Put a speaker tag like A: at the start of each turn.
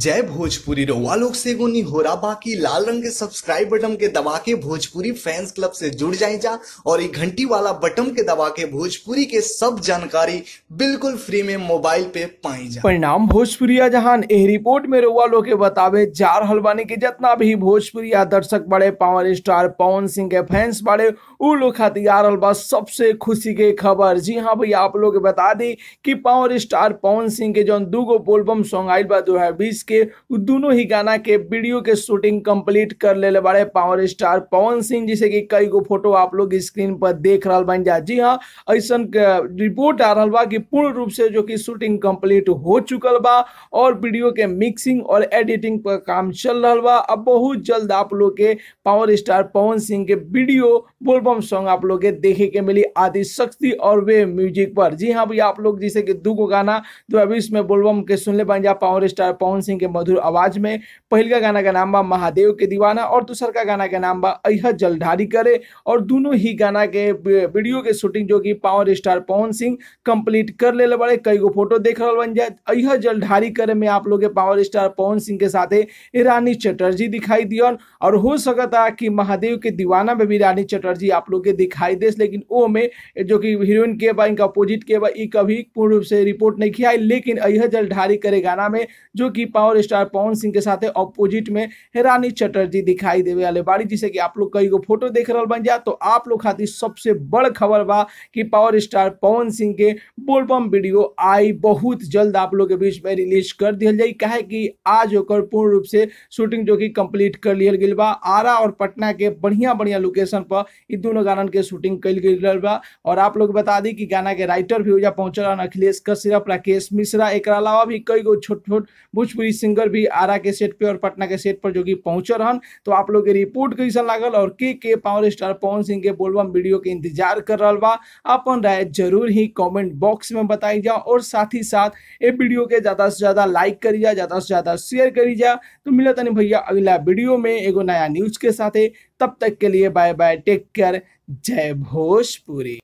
A: जय भोजपुरी रो लोग से गुनी हो रहा बाकी लाल रंग के सब्सक्राइब बटन के दबा के भोजपुरी फैंस क्लब से जुड़ जाए जा और एक घंटी वाला बटन के दबा के भोजपुरी के सब जानकारी बिल्कुल फ्री में मोबाइल पे
B: पाई जा परिणाम भोजपुरिया जहान ए रिपोर्ट में रोवा लोग के बतावे जार हलवानी के जितना भी भोजपुरिया दर्शक बड़े पावर स्टार पवन सिंह के फैंस बड़े उ लोग खातिर आ रहा सबसे खुशी के खबर जी हाँ भैया आप लोग बता दी की पावर स्टार पवन सिंह के जो दू गो एल्बम सॉन्ग आई बा दो हजार बीस के दोनों ही गाना के वीडियो के शूटिंग कंप्लीट कर ले बड़े पावर स्टार पवन सिंह जैसे कि कई गो फोटो आप लोग स्क्रीन पर देख रहा बन जा जी हाँ ऐसा रिपोर्ट आ रहा बा कि पूर्ण रूप से जो कि शूटिंग कंप्लीट हो चुकल बा और वीडियो के मिक्सिंग और एडिटिंग पर काम चल रहा बा अब बहुत जल्द आप लोग के पावर स्टार पवन सिंह के वीडियो बोलबम सॉन्ग आप लोग के देखे के मिली आदि शक्ति और वे म्यूजिक पर जी हाँ भैया आप लोग जैसे कि दो गाना जो अभी इसमें बोलबम के सुन ले बन जा पावर स्टार पवन सिंह सिंह के मधुर आवाज में पहल का गाना का नाम बा महादेव के दीवाना और दूसर का गाना का नाम बा अह जलधारी करे और दोनों ही गाना के वीडियो के शूटिंग जो कि power star Pawan Singh complete कर ले बड़े कई गो फोटो देख रहा बन जाए अह जलधारी करे में आप लोग पावर स्टार पवन सिंह के साथ रानी चटर्जी दिखाई दियन और हो सकता कि महादेव के दीवाना में भी रानी चटर्जी आप लोग के दिखाई दे लेकिन ओ में जो कि हीरोइन के बा इनका अपोजिट के बा कभी पूर्ण रूप से रिपोर्ट नहीं किया लेकिन अह जलधारी करे गाना में जो कि पावर स्टार पवन सिंह के साथ ऑपोजिट में रानी चटर्जी दिखाई देवे वाले बाड़ी जिसे कि आप लोग कई गो फोटो देख रहा बन जा तो आप लोग खातिर सबसे बड़ खबर बा कि पावर स्टार पवन सिंह के बोलबम वीडियो आई बहुत जल्द आप लोग के बीच में रिलीज कर दिया जाए कहे कि आज ओकर पूर्ण रूप से शूटिंग जो कि कंप्लीट कर लिया गया बा आरा और पटना के बढ़िया बढ़िया लोकेशन पर इन दोनों गानन के शूटिंग कल गई बा और आप लोग बता दी कि गाना के राइटर भी हो जा पहुंचल अखिलेश कश्यप राकेश मिश्रा एक अलावा भी कई गो छोट छोट बुझ भोजपुरी सिंगर भी आरा के सेट पे और पटना के सेट पर जो कि पहुंचल रहन तो आप लोग के रिपोर्ट कैसा लागल और के के पावर स्टार पवन सिंह के बोलबम वीडियो के इंतजार कर रहा बा अपन राय जरूर ही कमेंट बॉक्स में बताई जाओ और साथ ही साथ ये वीडियो के ज़्यादा से ज़्यादा लाइक करी जा ज़्यादा से ज़्यादा शेयर करी जा तो मिला तनी भैया अगला वीडियो में एगो नया न्यूज के साथ तब तक के लिए बाय बाय टेक केयर जय भोजपुरी